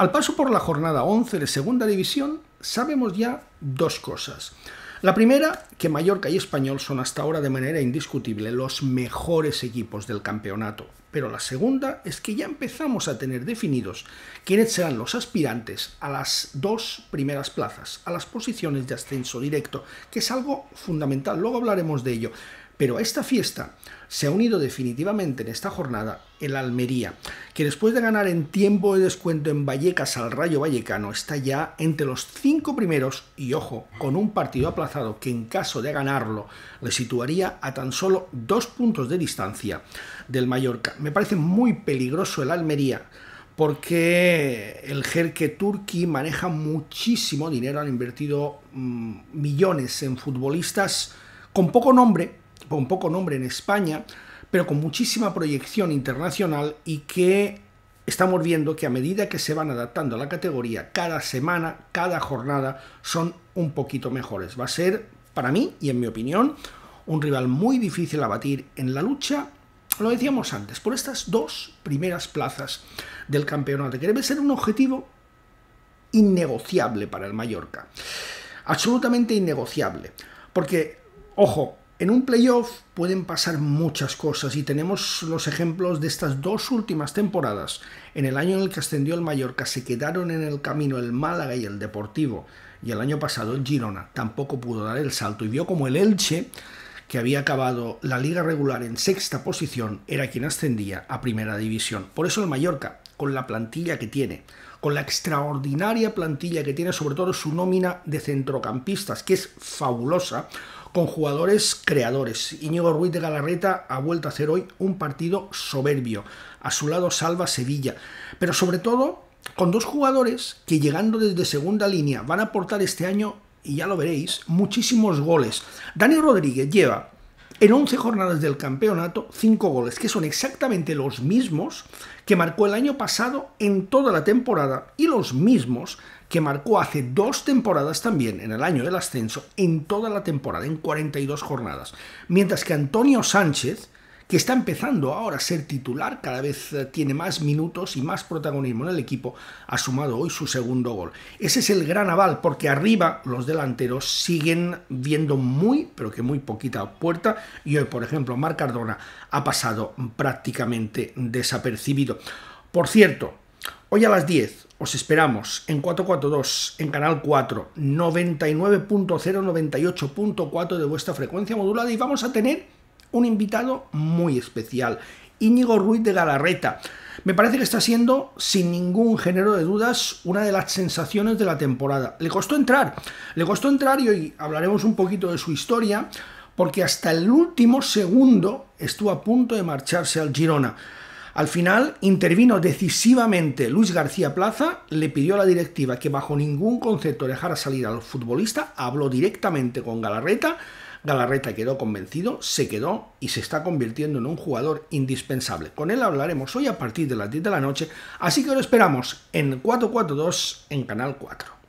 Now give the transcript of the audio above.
Al paso por la jornada 11 de Segunda División, sabemos ya dos cosas. La primera, que Mallorca y Español son hasta ahora de manera indiscutible los mejores equipos del campeonato. Pero la segunda es que ya empezamos a tener definidos quiénes serán los aspirantes a las dos primeras plazas, a las posiciones de ascenso directo, que es algo fundamental, luego hablaremos de ello. Pero a esta fiesta se ha unido definitivamente en esta jornada el Almería, que después de ganar en tiempo de descuento en Vallecas al Rayo Vallecano, está ya entre los cinco primeros y, ojo, con un partido aplazado que en caso de ganarlo le situaría a tan solo dos puntos de distancia del Mallorca. Me parece muy peligroso el Almería porque el jerque Turki maneja muchísimo dinero, han invertido mm, millones en futbolistas con poco nombre, con poco nombre en España, pero con muchísima proyección internacional y que estamos viendo que a medida que se van adaptando a la categoría, cada semana, cada jornada, son un poquito mejores. Va a ser, para mí y en mi opinión, un rival muy difícil a batir en la lucha, lo decíamos antes, por estas dos primeras plazas del campeonato, que debe ser un objetivo innegociable para el Mallorca. Absolutamente innegociable. Porque, ojo, en un playoff pueden pasar muchas cosas y tenemos los ejemplos de estas dos últimas temporadas. En el año en el que ascendió el Mallorca se quedaron en el camino el Málaga y el Deportivo y el año pasado el Girona tampoco pudo dar el salto y vio como el Elche, que había acabado la liga regular en sexta posición, era quien ascendía a primera división. Por eso el Mallorca, con la plantilla que tiene, con la extraordinaria plantilla que tiene, sobre todo su nómina de centrocampistas, que es fabulosa, con jugadores creadores. Íñigo Ruiz de Galarreta ha vuelto a hacer hoy un partido soberbio. A su lado salva Sevilla. Pero sobre todo con dos jugadores que llegando desde segunda línea van a aportar este año, y ya lo veréis, muchísimos goles. Dani Rodríguez lleva en 11 jornadas del campeonato 5 goles, que son exactamente los mismos que marcó el año pasado en toda la temporada y los mismos que marcó hace dos temporadas también, en el año del ascenso, en toda la temporada, en 42 jornadas. Mientras que Antonio Sánchez que está empezando ahora a ser titular, cada vez eh, tiene más minutos y más protagonismo en el equipo, ha sumado hoy su segundo gol. Ese es el gran aval, porque arriba los delanteros siguen viendo muy, pero que muy poquita puerta, y hoy, por ejemplo, Marc Cardona ha pasado prácticamente desapercibido. Por cierto, hoy a las 10 os esperamos en 442, en Canal 4, 99.098.4 de vuestra frecuencia modulada y vamos a tener un invitado muy especial, Íñigo Ruiz de Galarreta. Me parece que está siendo, sin ningún género de dudas, una de las sensaciones de la temporada. Le costó entrar, le costó entrar y hoy hablaremos un poquito de su historia, porque hasta el último segundo estuvo a punto de marcharse al Girona. Al final intervino decisivamente Luis García Plaza, le pidió a la directiva que bajo ningún concepto dejara salir al futbolista, habló directamente con Galarreta, Galarreta quedó convencido, se quedó y se está convirtiendo en un jugador indispensable. Con él hablaremos hoy a partir de las 10 de la noche, así que lo esperamos en 442 en Canal 4.